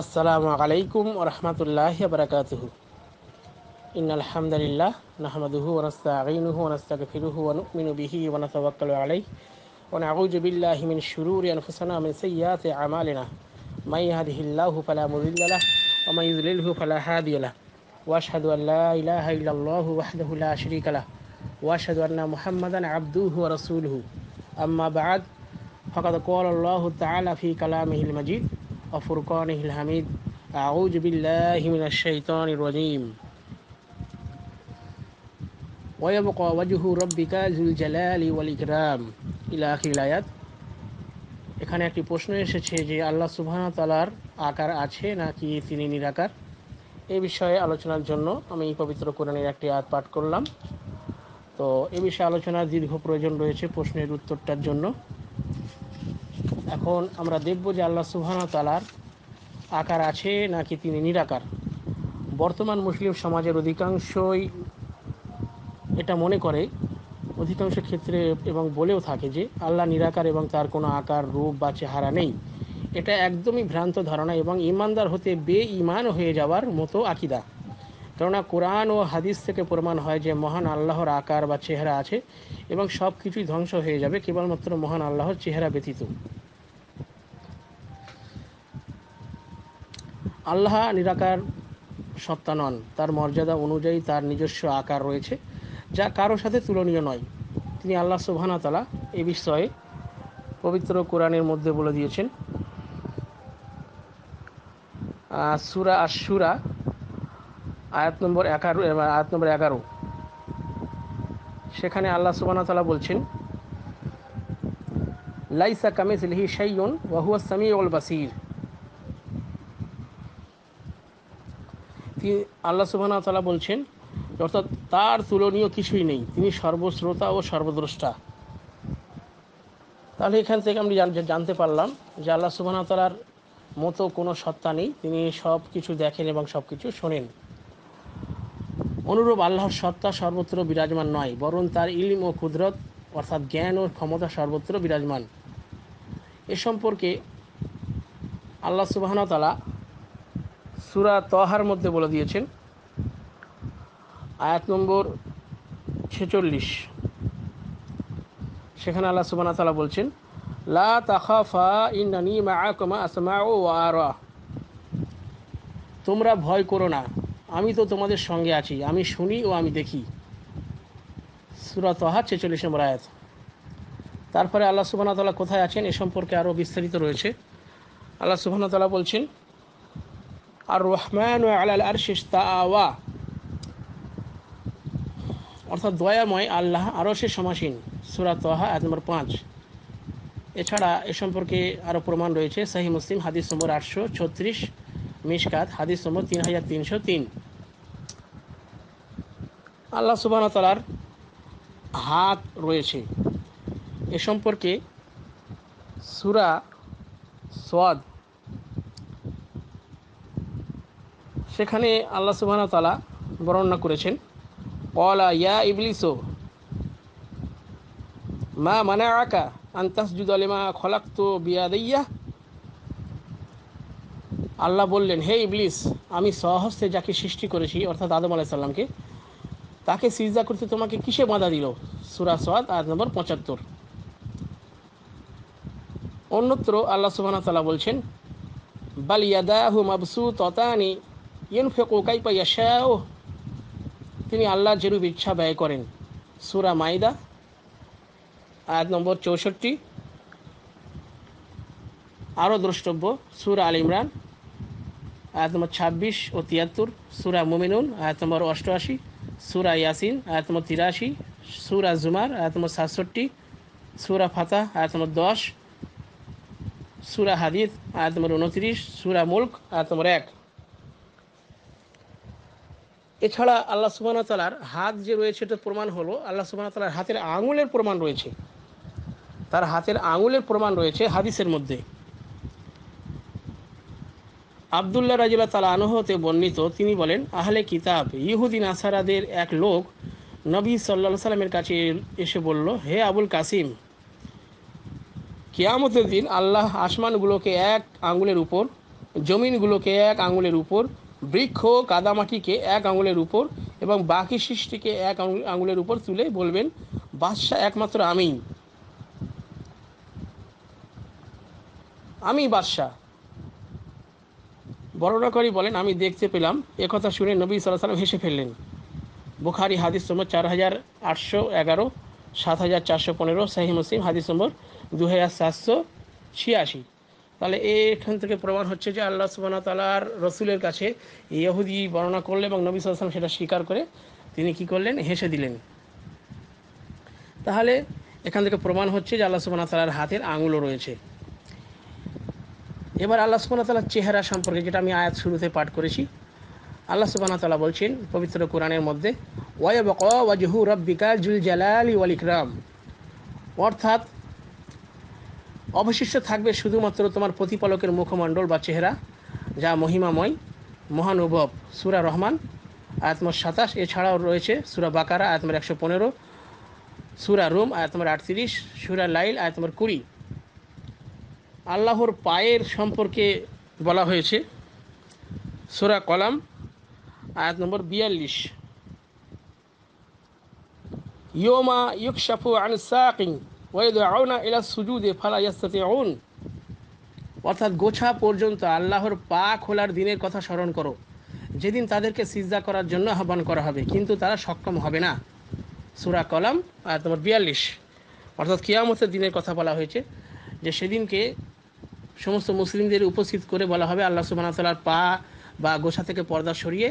আসসালামু আলাইকুম ওরহমতুল্লাহ বারকাতুহু ইন আলহামদুলিল্লাহ নাহমাদুহু ওনাস্তাঈনুহু ওনাস্তাগফিরুহু ওয়া নুমিনু বিহি ওয়া নাতাওয়াক্কালু আলাইহি ওয়া নাউযু বিল্লাহি মিন শুরুরি আনফুসিনা মিন সাইয়্যাতি আমালিনা মাই ইয়াহদিহিল্লাহু ফালা মুদিল্লা লাহু ওয়া মাই ইউদ্লিলহু ফালা হাদিয়া লাহু ওয়া আশহাদু আল লা ইলাহা ইল্লাল্লাহু ওয়াহদাহু লা শারীকা লাহু ওয়া আশহাদু আন্না মুহাম্মাদান আবদুহু ওয়া রাসূলুহু আম্মা বা'দ ফাকাদ ক্বালা আল্লাহু তাআলা ফি কালামিহিল মাজিদ وفرقانه الحميد أعوذ بالله من الشيطان الرجيم ويبقى وجه ربك ذو الجلال والإكرام إلى آخر الآيات এখানে একটি প্রশ্ন এসেছে যে আল্লাহ সুবহান তালার আকার আছে নাকি তিনি নিরাকার এ বিষয়ে আলোচনার জন্য আমি পবিত্র কোরআনের একটি আয়াত পাঠ করলাম তো এ বিষয়ে আলোচনার দীর্ঘ প্রয়োজন রয়েছে প্রশ্নের উত্তরটার জন্য এখন আমরা দেখব যে আল্লাহ সুবহানা তালার আকার আছে নাকি তিনি নিরাকার বর্তমান মুসলিম সমাজের অধিকাংশই এটা মনে করে অধিকাংশ ক্ষেত্রে এবং বলেও থাকে যে আল্লাহ নিরাকার এবং তার কোনো আকার রূপ বা চেহারা নেই এটা একদমই ভ্রান্ত ধারণা এবং ইমানদার হতে বে ইমান হয়ে যাওয়ার মতো আকিদা কেননা কোরআন ও হাদিস থেকে প্রমাণ হয় যে মহান আল্লাহর আকার বা চেহারা আছে এবং সব কিছুই ধ্বংস হয়ে যাবে কেবলমাত্র মহান আল্লাহর চেহারা ব্যতীত আল্লাহ নিরাকার সত্তা নন তার মর্যাদা অনুযায়ী তার নিজস্ব আকার রয়েছে যা কারো সাথে তুলনীয় নয় তিনি আল্লাহ সুবহানাতালা এ বিষয়ে পবিত্র কোরআনের মধ্যে বলে দিয়েছেন সুরা আশুরা আয়াত নম্বর এগারো মানে আয়াত নম্বর এগারো সেখানে আল্লাহ তালা বলছেন লাইসা কামেজ লিহি সাইয়ন ওয়াহুয়া সামি অল বাসির তিনি আল্লাহ সুবাহ তালা বলছেন অর্থাৎ তার তুলনীয় কিছুই নেই তিনি সর্বশ্রোতা ও সর্বদ্রষ্টা তাহলে এখান থেকে আমি জানতে পারলাম যে আল্লাহ সুবাহ তালার মতো কোনো সত্তা নেই তিনি সব কিছু দেখেন এবং সব কিছু শোনেন অনুরূপ আল্লাহর সত্তা সর্বত্র বিরাজমান নয় বরং তার ইলিম ও কুদরত অর্থাৎ জ্ঞান ও ক্ষমতা সর্বত্র বিরাজমান এ সম্পর্কে আল্লাহ সুবাহনতালা সুরা তহার মধ্যে বলে দিয়েছেন আয়াত নম্বর ছেচল্লিশ সেখানে আল্লাহ সুবানা তালা বলছেন লা তাখাফা ইন্নানি মা আসমা ও তোমরা ভয় করো না আমি তো তোমাদের সঙ্গে আছি আমি শুনি ও আমি দেখি সুরা তহা ছেচল্লিশ নম্বর আয়াত তারপরে আল্লাহ তালা কোথায় আছেন এ সম্পর্কে আরও বিস্তারিত রয়েছে আল্লাহ তালা বলছেন আর রহমান আলাল আর আওয়া অর্থাৎ দয়াময় আল্লাহ আরও সে সমাসীন সুরা তোহা এক নম্বর পাঁচ এছাড়া এ সম্পর্কে আরও প্রমাণ রয়েছে সাহি মুসলিম হাদিস নম্বর আটশো ছত্রিশ মিসকাত হাদিস নম্বর তিন হাজার তিনশো তিন আল্লাহ সুবাহতালার হাত রয়েছে এ সম্পর্কে সুরা সোয়াদ সেখানে আল্লাহ সুবাহ তালা বর্ণনা করেছেন কলা ইয়া ইবলিসো মা মানে আকা আন্তাসজুদ আলিমা খলাক বিয়া দেয়া আল্লাহ বললেন হে ইবলিস আমি সহস্তে যাকে সৃষ্টি করেছি অর্থাৎ আদম আলাইসাল্লামকে তাকে সিজদা করতে তোমাকে কিসে বাধা দিল সুরা সাদ আজ নম্বর পঁচাত্তর অন্যত্র আল্লাহ সুবাহ তালা বলছেন বালিয়াদাহু মাবসু ততানি ইউনফেকু কাইপা ইয়াশাও তিনি আল্লাহ যেরূপ ইচ্ছা ব্যয় করেন সুরা মাইদা আয়াত নম্বর চৌষট্টি আরও দ্রষ্টব্য সুরা আল ইমরান আয়াত নম্বর ছাব্বিশ ও তিয়াত্তর সুরা মুমিনুন আয়াত নম্বর অষ্টআশি সুরা ইয়াসিন আয়াত নম্বর তিরাশি সুরা জুমার আয়াত নম্বর সাতষট্টি সুরা ফাতা আয়াত নম্বর দশ সুরা হাদিদ আয়াত নম্বর উনত্রিশ সুরা মুল্ক আয়াত নম্বর এক এছাড়া আল্লাহ সুবান তালার হাত যে রয়েছে এটা প্রমাণ হলো আল্লাহ সুবাহ তালার হাতের আঙুলের প্রমাণ রয়েছে তার হাতের আঙুলের প্রমাণ রয়েছে হাদিসের মধ্যে আবদুল্লাহ রাজিল্লা তালা আনহতে বর্ণিত তিনি বলেন আহলে কিতাব ইহুদিন আসারাদের এক লোক নবী সাল্লা সাল্লামের কাছে এসে বলল হে আবুল কাসিম কিয়ামতের দিন আল্লাহ আসমানগুলোকে এক আঙুলের উপর জমিনগুলোকে এক আঙুলের উপর বৃক্ষ কাদামাটিকে এক আঙুলের উপর এবং বাকি সৃষ্টিকে এক আঙুলের উপর তুলে বলবেন বাদশাহ একমাত্র আমি আমি বাদশাহ বর্ণনা করি বলেন আমি দেখতে পেলাম একথা শুনে নবী সাল্লাহ হেসে ফেললেন বুখারি হাদিস নম্বর চার হাজার আটশো এগারো সাত হাজার চারশো পনেরো সাহি মুসলিম হাদিস নম্বর দু হাজার সাতশো ছিয়াশি তাহলে এখান থেকে প্রমাণ হচ্ছে যে আল্লাহ সুবাহ তালার রসুলের কাছে ইহুদি বর্ণনা করলে এবং নবী সাল্লাম সেটা স্বীকার করে তিনি কি করলেন হেসে দিলেন তাহলে এখান থেকে প্রমাণ হচ্ছে যে আল্লাহ সুবাহ তালার হাতের আঙুলও রয়েছে এবার আল্লাহ সুবাহ তালার চেহারা সম্পর্কে যেটা আমি আয়াত শুরুতে পাঠ করেছি আল্লাহ সুবাহ তালা বলছেন পবিত্র কোরআনের মধ্যে ওয়াজহু রব্বিকা জুল জালালি ওয়াল ইকরাম অর্থাৎ অবশিষ্ট থাকবে শুধুমাত্র তোমার প্রতিপালকের মুখমণ্ডল বা চেহারা যা মহিমাময় মহানুভব সুরা রহমান আয়াতমার সাতাশ এছাড়াও রয়েছে সুরা বাকারা আয়াতমার একশো পনেরো সুরা রুম আয়াতমার আটত্রিশ সুরা লাইল আয়াতমার কুড়ি আল্লাহর পায়ের সম্পর্কে বলা হয়েছে সুরা কলাম আয়াত নম্বর বিয়াল্লিশ ইয়োমা ইউকশাফু আনসাকিং ফালা আউন অর্থাৎ গোছা পর্যন্ত আল্লাহর পা খোলার দিনের কথা স্মরণ করো যেদিন তাদেরকে সিজা করার জন্য আহ্বান করা হবে কিন্তু তারা সক্ষম হবে না সুরা কলাম আর তোমার বিয়াল্লিশ অর্থাৎ কিয়ামতের দিনের কথা বলা হয়েছে যে সেদিনকে সমস্ত মুসলিমদের উপস্থিত করে বলা হবে আল্লাহ সুবাহতাল্লার পা বা গোসা থেকে পর্দা সরিয়ে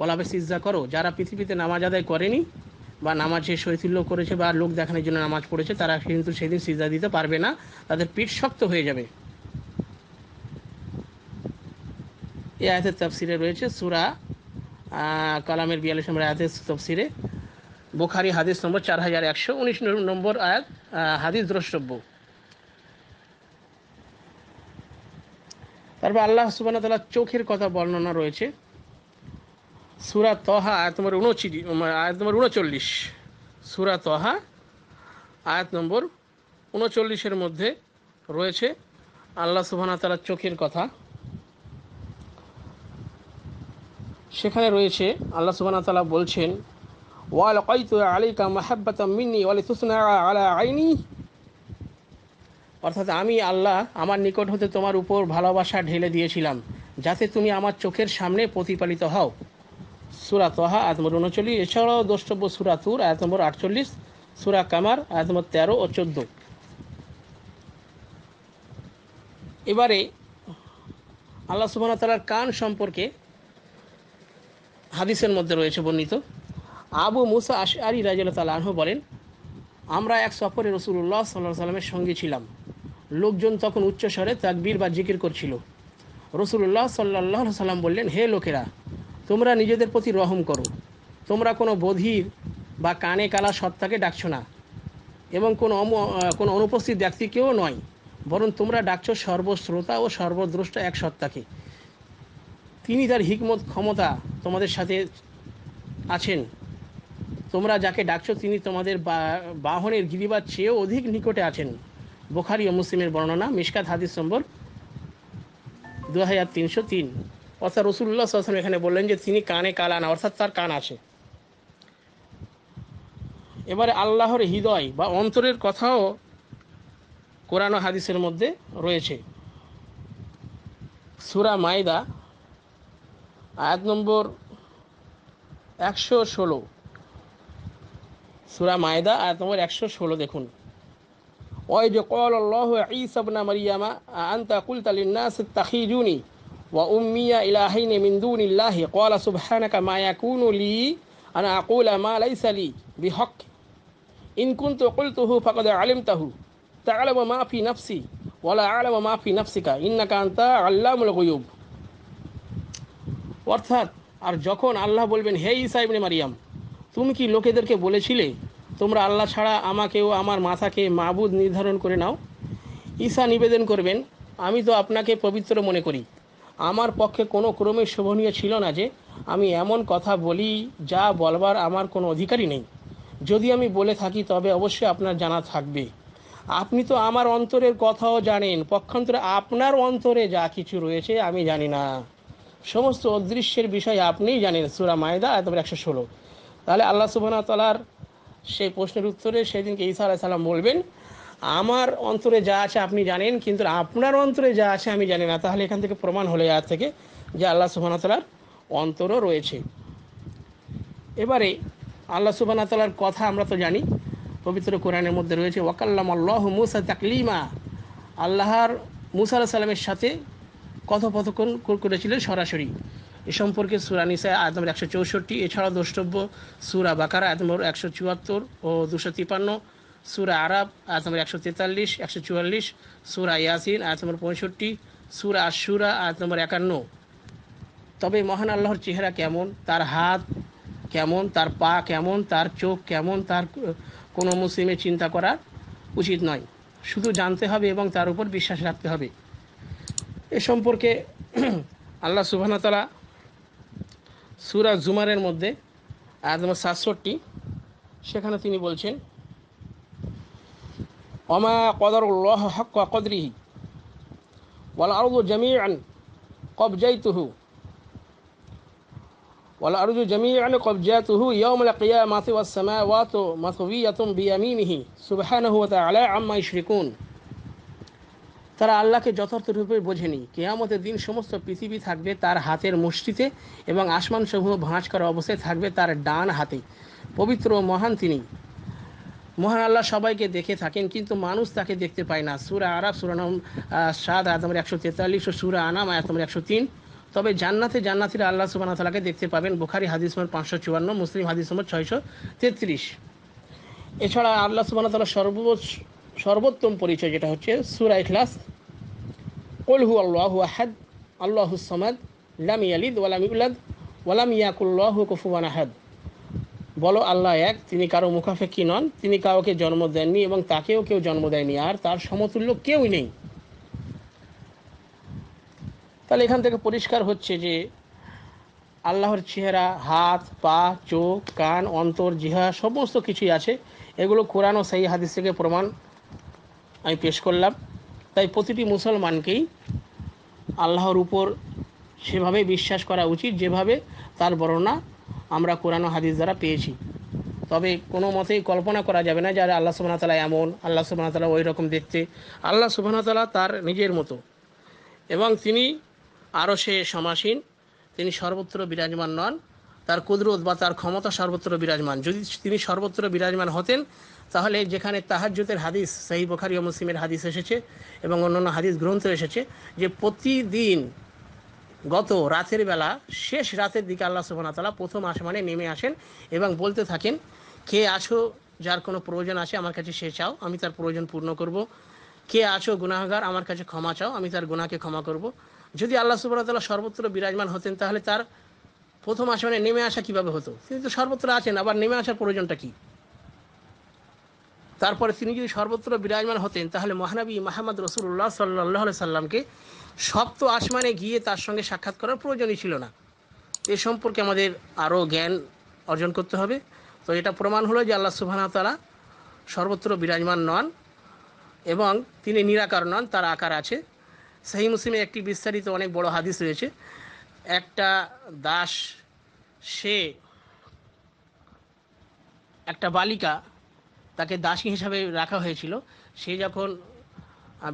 বলা হবে সিজা করো যারা পৃথিবীতে নামাজ আদায় করেনি বা নামাজ শেষ হয়েছিল করেছে বা লোক দেখানোর জন্য নামাজ পড়েছে তারা কিন্তু সেদিন সিজা দিতে পারবে না তাদের পিঠ শক্ত হয়ে যাবে এই আয়াতের তফসিরে রয়েছে সুরা কালামের বিয়াল্লিশ নম্বর আয়াতের তফসিরে বোখারি হাদিস নম্বর চার হাজার একশো উনিশ নম্বর আয়াত হাদিস দ্রষ্টব্য তারপর আল্লাহ সুবান তালা চোখের কথা বর্ণনা রয়েছে সুরা তহা আয়াত নম্বর উনচি আয়াত নম্বর উনচল্লিশ সুরা তহা আয়াত নম্বর উনচল্লিশের মধ্যে রয়েছে আল্লাহ সুবাহ তালার চোখের কথা সেখানে রয়েছে আল্লাহ সুবাহ তালা বলছেন ওয়াল আলী কা মাহাব্বাত মিন্নি ওয়ালি তুসনা আলা আইনি অর্থাৎ আমি আল্লাহ আমার নিকট হতে তোমার উপর ভালোবাসা ঢেলে দিয়েছিলাম যাতে তুমি আমার চোখের সামনে প্রতিপালিত হও সুরা তহা আয়াত নম্বর উনচল্লিশ এছাড়াও দ্রষ্টব্য সুরা তুর আয়াত নম্বর আটচল্লিশ সুরা কামার আয়াত নম্বর তেরো ও চোদ্দ এবারে আল্লাহ সুবাহ তালার কান সম্পর্কে হাদিসের মধ্যে রয়েছে বর্ণিত আবু মুসা আশ আলী রাজিয়াল আহ বলেন আমরা এক সফরে রসুল্লাহ সাল্লাহ সাল্লামের সঙ্গে ছিলাম লোকজন তখন উচ্চস্বরে তাকবীর বা জিকির করছিল রসুল্লাহ সাল্লাহ সাল্লাম বললেন হে লোকেরা তোমরা নিজেদের প্রতি রহম করো তোমরা কোনো বধির বা কানে কালা সত্তাকে ডাকছো না এবং কোনো কোনো অনুপস্থিত ব্যক্তিকেও নয় বরং তোমরা ডাকছো সর্বশ্রোতা ও সর্বদ্রষ্টা এক সত্তাকে তিনি তার হিকমত ক্ষমতা তোমাদের সাথে আছেন তোমরা যাকে ডাকছো তিনি তোমাদের বাহনের গিরিবার চেয়েও অধিক নিকটে আছেন বোখারি ও মুসলিমের বর্ণনা মিসকাত হাদিস নম্বর দু হাজার তিনশো তিন অর্থাৎ রসুল্লাহ আসলাম এখানে বললেন যে তিনি কানে আনা অর্থাৎ তার কান আসে এবারে আল্লাহর হৃদয় বা অন্তরের কথাও কোরআন হাদিসের মধ্যে রয়েছে সুরা মাইদা আয়াত নম্বর একশো ষোলো সুরা মায়দা আয়াত নম্বর একশো ষোলো দেখুন ওই যে কল আল্লাহ ইসাবনা মারিয়ামা আন্তা কুলতালিন্নাস তাহিজুনি وأمي إلى حين من دون الله قال سبحانك ما يكون لي أن أقول ما ليس لي بحق إن كنت قلته فقد علمته تعلم ما في نفسي ولا أعلم ما في نفسك إنك أنت علام الغيوب অর্থাৎ আর যখন আল্লাহ বলবেন হে ইসা ইবনে মারিয়াম তুমি কি লোকেদেরকে বলেছিলে তোমরা আল্লাহ ছাড়া আমাকেও আমার মাথাকে মাবুদ নির্ধারণ করে নাও ঈশা নিবেদন করবেন আমি তো আপনাকে পবিত্র মনে করি আমার পক্ষে কোনো ক্রমে শোভনীয় ছিল না যে আমি এমন কথা বলি যা বলবার আমার কোনো অধিকারই নেই যদি আমি বলে থাকি তবে অবশ্যই আপনার জানা থাকবে আপনি তো আমার অন্তরের কথাও জানেন পক্ষান্তরে আপনার অন্তরে যা কিছু রয়েছে আমি জানি না সমস্ত অদৃশ্যের বিষয় আপনিই জানেন সুরা মায়দা তারপরে একশো ষোলো তাহলে আল্লাহ সুবাহ তালার সেই প্রশ্নের উত্তরে সেদিনকে ঈসা আলাইসাল্লাম বলবেন আমার অন্তরে যা আছে আপনি জানেন কিন্তু আপনার অন্তরে যা আছে আমি জানি না তাহলে এখান থেকে প্রমাণ হলে আর থেকে যে আল্লাহ সুবাহতালার অন্তরও রয়েছে এবারে আল্লাহ সুবাহতালার কথা আমরা তো জানি পবিত্র কোরআনের মধ্যে রয়েছে ওয়াকাল্লাম আল্লাহ মুসা তাকলিমা আল্লাহর মুসা আল্লাহ সাল্লামের সাথে কথোপথকন করেছিলেন সরাসরি এ সম্পর্কে সুরা নিসা আয়াত নম্বর একশো চৌষট্টি এছাড়াও দ্রষ্টব্য সুরা বাকারা আয়াত নম্বর একশো চুয়াত্তর ও দুশো তিপান্ন সুরা আরব আয়াত নম্বর একশো তেতাল্লিশ একশো চুয়াল্লিশ সুরা ইয়াসিন আয়াত নম্বর পঁয়ষট্টি সুরা আশুরা আয়াত নম্বর একান্ন তবে মহান আল্লাহর চেহারা কেমন তার হাত কেমন তার পা কেমন তার চোখ কেমন তার কোনো মুসলিমের চিন্তা করা উচিত নয় শুধু জানতে হবে এবং তার উপর বিশ্বাস রাখতে হবে এ সম্পর্কে আল্লাহ সুবাহতালা সুরা জুমারের মধ্যে আয়াত নম্বর সাতষট্টি সেখানে তিনি বলছেন وما قدر الله حق قدره والأرض جميعا قبجيته والأرض جميعا قبجاته يوم القيامة والسماوات مثوية بيمينه سبحانه وتعالى عما يشركون ترى الله তারা আল্লাহকে যথার্থরূপে বোঝেনি কেয়ামতের দিন সমস্ত পৃথিবী থাকবে তার হাতের মুষ্টিতে এবং আসমানসমূহ ভাঁজ করা অবস্থায় থাকবে তার ডান হাতে পবিত্র মহান তিনি মহান আল্লাহ সবাইকে দেখে থাকেন কিন্তু মানুষ তাকে দেখতে পায় না সুরা আরাফ সুরানাম সাদ আয়াত নম্বর একশো তেতাল্লিশ ও সুরা আনাম আয়তমের একশো তিন তবে জান্নাতে জান্নাতিরা আল্লাহ সুবাহ তালাকে দেখতে পাবেন বুখারি হাদিস নম্বর পাঁচশো চুয়ান্ন মুসলিম হাদিস নম্বর ছয়শো তেত্রিশ এছাড়া আল্লাহ সুবাহ তালা সর্ব সর্বোত্তম পরিচয় যেটা হচ্ছে সুরা ইখলাস কলহু আল্লাহ আহাদ আল্লাহ সমাদ লাম ইয়ালিদ ওয়ালাম ইউলাদ ওয়ালাম ইয়াকুল্লাহ কফুবান আহাদ বলো আল্লাহ এক তিনি কারো মুখাফেক্ষি নন তিনি কাউকে জন্ম দেননি এবং তাকেও কেউ জন্ম দেয়নি আর তার সমতুল্য কেউই নেই তাহলে এখান থেকে পরিষ্কার হচ্ছে যে আল্লাহর চেহারা হাত পা চোখ কান অন্তর জিহা সমস্ত কিছুই আছে এগুলো কোরআন ও সেই হাদিস থেকে প্রমাণ আমি পেশ করলাম তাই প্রতিটি মুসলমানকেই আল্লাহর উপর সেভাবে বিশ্বাস করা উচিত যেভাবে তার বর্ণনা আমরা কোরআন হাদিস দ্বারা পেয়েছি তবে কোনো মতেই কল্পনা করা যাবে না যারা আল্লাহ সুবাহ তালা এমন আল্লাহ সুবাহ তালা ওই রকম দেখতে আল্লাহ সুবাহ তালা তার নিজের মতো এবং তিনি আরও সে সমাসীন তিনি সর্বত্র বিরাজমান নন তার কুদরত বা তার ক্ষমতা সর্বত্র বিরাজমান যদি তিনি সর্বত্র বিরাজমান হতেন তাহলে যেখানে তাহাজ্যুতের হাদিস সেই বখারি মুসলিমের হাদিস এসেছে এবং অন্যান্য হাদিস গ্রন্থ এসেছে যে প্রতিদিন গত রাতের বেলা শেষ রাতের দিকে আল্লাহ তালা প্রথম আসমানে নেমে আসেন এবং বলতে থাকেন কে আছো যার কোনো প্রয়োজন আছে আমার কাছে সে চাও আমি তার প্রয়োজন পূর্ণ করব কে আছো গুনাহগার আমার কাছে ক্ষমা চাও আমি তার গুনাহকে ক্ষমা করব যদি আল্লাহ তালা সর্বত্র বিরাজমান হতেন তাহলে তার প্রথম আসমানে নেমে আসা কিভাবে হতো তিনি তো সর্বত্র আছেন আবার নেমে আসার প্রয়োজনটা কি তারপরে তিনি যদি সর্বত্র বিরাজমান হতেন তাহলে মহানবী মাহমদ রসুল্লাহ সাল্লাহ সাল্লামকে সপ্ত আসমানে গিয়ে তার সঙ্গে সাক্ষাৎ করার প্রয়োজনই ছিল না এ সম্পর্কে আমাদের আরও জ্ঞান অর্জন করতে হবে তো এটা প্রমাণ হলো যে আল্লাহ সুবাহতালা সর্বত্র বিরাজমান নন এবং তিনি নিরাকার নন তার আকার আছে সেই মুসলিমে একটি বিস্তারিত অনেক বড় হাদিস রয়েছে একটা দাস সে একটা বালিকা তাকে দাসী হিসাবে রাখা হয়েছিল সে যখন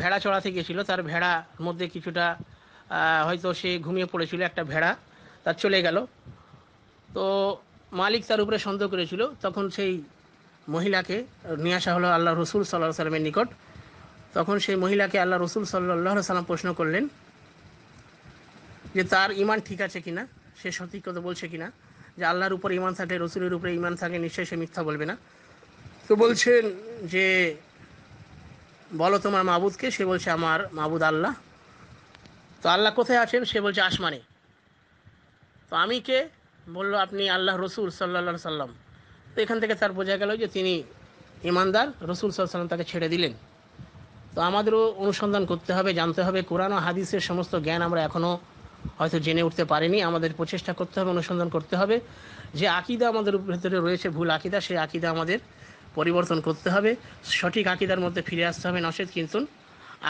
ভেড়া চড়াতে গেছিলো তার ভেড়ার মধ্যে কিছুটা হয়তো সে ঘুমিয়ে পড়েছিল একটা ভেড়া তার চলে গেল তো মালিক তার উপরে সন্দেহ করেছিল তখন সেই মহিলাকে নিয়ে আসা হলো আল্লাহ রসুল সাল্লাহ সাল্লামের নিকট তখন সেই মহিলাকে আল্লাহ রসুল সাল্লাহ সাল্লাম প্রশ্ন করলেন যে তার ইমান ঠিক আছে কিনা সে সঠিক কথা বলছে কিনা যে আল্লাহর উপরে ইমান থাকে রসুলের উপরে ইমান থাকে নিশ্চয়ই সে মিথ্যা বলবে না তো বলছেন যে বলো তোমার মাবুদকে সে বলছে আমার মাবুদ আল্লাহ তো আল্লাহ কোথায় আছেন সে বলছে আসমানে তো আমি কে বলল আপনি আল্লাহ রসুল সাল্লা সাল্লাম তো এখান থেকে তার বোঝা গেল যে তিনি ইমানদার রসুল সাল্লাম তাকে ছেড়ে দিলেন তো আমাদেরও অনুসন্ধান করতে হবে জানতে হবে কোরআন ও হাদিসের সমস্ত জ্ঞান আমরা এখনও হয়তো জেনে উঠতে পারিনি আমাদের প্রচেষ্টা করতে হবে অনুসন্ধান করতে হবে যে আকিদা আমাদের ভেতরে রয়েছে ভুল আকিদা সেই আকিদা আমাদের পরিবর্তন করতে হবে সঠিক আকিদার মধ্যে ফিরে আসতে হবে নসেদ কিন্তু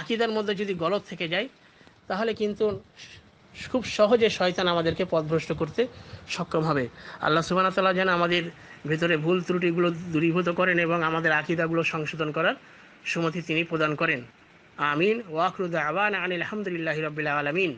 আকিদার মধ্যে যদি গলত থেকে যায় তাহলে কিন্তু খুব সহজে শয়তান আমাদেরকে পথভ্রষ্ট করতে সক্ষম হবে আল্লাহ সুবান তাল্লাহ যেন আমাদের ভেতরে ভুল ত্রুটিগুলো দূরীভূত করেন এবং আমাদের আকিদাগুলো সংশোধন করার সুমতি তিনি প্রদান করেন আমিন ওয়াকরুদ আবান আনিল আলহামদুলিল্লাহ রবিল্লা আলমিন